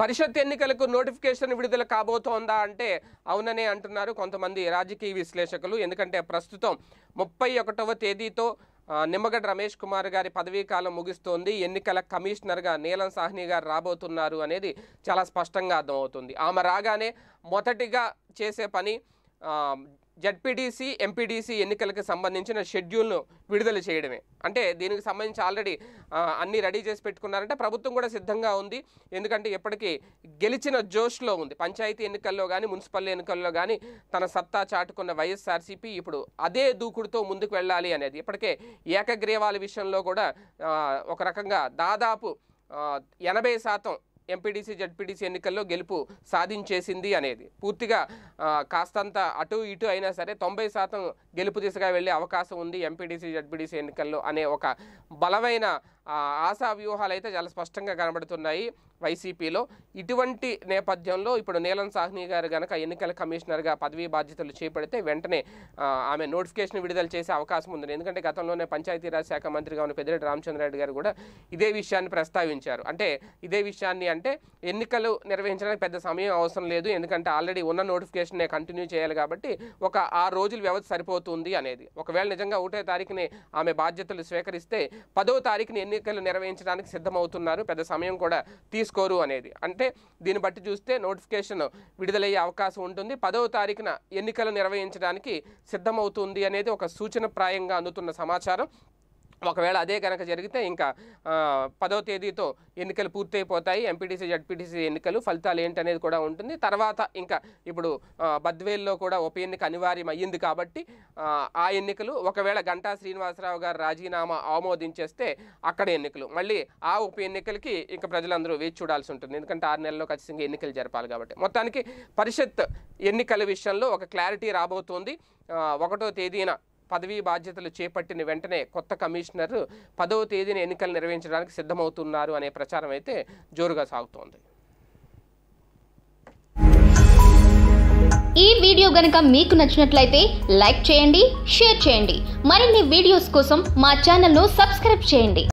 పరిషత్ ఎన్నికలకు నోటిఫికేషన్ విడుదల కాబోతోందా అంటే అవుననే అంటున్నారు కొంతమంది రాజకీయ విశ్లేషకులు ఎందుకంటే ప్రస్తుతం ముప్పై ఒకటవ తేదీతో నిమ్మగడ్డ రమేష్ కుమార్ గారి పదవీ కాలం ముగిస్తోంది ఎన్నికల కమిషనర్గా నీలం సాహ్ని గారు రాబోతున్నారు అనేది చాలా స్పష్టంగా అర్థమవుతుంది ఆమె రాగానే మొదటిగా చేసే పని జడ్పీటీసీ ఎంపీటీసీ ఎన్నికలకు సంబంధించిన షెడ్యూల్ను విడుదల చేయడమే అంటే దీనికి సంబంధించి ఆల్రెడీ అన్నీ రెడీ చేసి పెట్టుకున్నారంటే ప్రభుత్వం కూడా సిద్ధంగా ఉంది ఎందుకంటే ఇప్పటికీ గెలిచిన జోష్లో ఉంది పంచాయతీ ఎన్నికల్లో కానీ మున్సిపల్ ఎన్నికల్లో కానీ తన సత్తా చాటుకున్న వైఎస్ఆర్సీపీ ఇప్పుడు అదే దూకుడుతో ముందుకు వెళ్ళాలి అనేది ఇప్పటికే ఏకగ్రీవాల విషయంలో కూడా ఒక రకంగా దాదాపు ఎనభై శాతం ఎంపీడీసీ జడ్పీడీసీ ఎన్నికల్లో గెలుపు సాధించేసింది అనేది పూర్తిగా కాస్తంత అటు ఇటు అయినా సరే తొంభై శాతం గెలుపు దిశగా వెళ్ళే అవకాశం ఉంది ఎంపీటీసీ జడ్పీటీసీ ఎన్నికల్లో అనే ఒక బలమైన ఆశా వ్యూహాలు అయితే చాలా స్పష్టంగా కనబడుతున్నాయి వైసీపీలో ఇటువంటి నేపథ్యంలో ఇప్పుడు నీలం సాహ్ని గారు కనుక ఎన్నికల కమిషనర్గా పదవీ బాధ్యతలు చేపడితే వెంటనే ఆమె నోటిఫికేషన్ విడుదల చేసే అవకాశం ఉంది ఎందుకంటే గతంలోనే పంచాయతీరాజ్ శాఖ మంత్రిగా ఉన్న పెద్దిరెడ్డి రామచంద్రారెడ్డి గారు కూడా ఇదే విషయాన్ని ప్రస్తావించారు అంటే ఇదే విషయాన్ని అంటే ఎన్నికలు నిర్వహించడానికి పెద్ద సమయం అవసరం లేదు ఎందుకంటే ఆల్రెడీ ఉన్న నోటిఫికేషన్నే కంటిన్యూ చేయాలి కాబట్టి ఒక ఆరు రోజుల వ్యవధి సరిపోతుంది అనేది ఒకవేళ నిజంగా ఒకటో తారీఖుని ఆమె బాధ్యతలు స్వీకరిస్తే పదో తారీఖుని ఎన్ని ఎన్నికలు నిర్వహించడానికి సిద్ధమవుతున్నారు పెద్ద సమయం కూడా తీసుకోరు అనేది అంటే దీన్ని బట్టి చూస్తే నోటిఫికేషన్ విడుదలయ్యే అవకాశం ఉంటుంది పదవ తారీఖున ఎన్నికలు నిర్వహించడానికి సిద్ధమవుతుంది అనేది ఒక సూచన ప్రాయంగా అందుతున్న సమాచారం ఒకవేళ అదే కనుక జరిగితే ఇంకా పదో తేదీతో ఎన్నికలు పూర్తయిపోతాయి ఎంపీటీసీ జడ్పీటీసీ ఎన్నికలు ఫలితాలు ఏంటనేది కూడా ఉంటుంది తర్వాత ఇంకా ఇప్పుడు బద్వేల్లో కూడా ఉప ఎన్నిక అనివార్యం అయ్యింది కాబట్టి ఆ ఎన్నికలు ఒకవేళ గంటా శ్రీనివాసరావు గారు రాజీనామా ఆమోదించేస్తే అక్కడ ఎన్నికలు మళ్ళీ ఆ ఉప ఎన్నికలకి ఇంకా ప్రజలందరూ వేచి చూడాల్సి ఉంటుంది ఎందుకంటే ఆరు నెలల్లో ఖచ్చితంగా ఎన్నికలు జరపాలి కాబట్టి మొత్తానికి పరిషత్ ఎన్నికల విషయంలో ఒక క్లారిటీ రాబోతోంది ఒకటో తేదీన పదవీ బాధ్యతలు చేపట్టిన వెంటనే కొత్త కమిషనర్ పదవ తేదీన ఎన్నికలు నిర్వహించడానికి సిద్ధమవుతున్నారు అనే ప్రచారం అయితే జోరుగా సాగుతోంది ఈ వీడియో గనక మీకు నచ్చినట్లయితే లైక్ చేయండి షేర్ చేయండి మరిన్ని వీడియోస్ కోసం మా ఛానల్ను సబ్స్క్రైబ్ చేయండి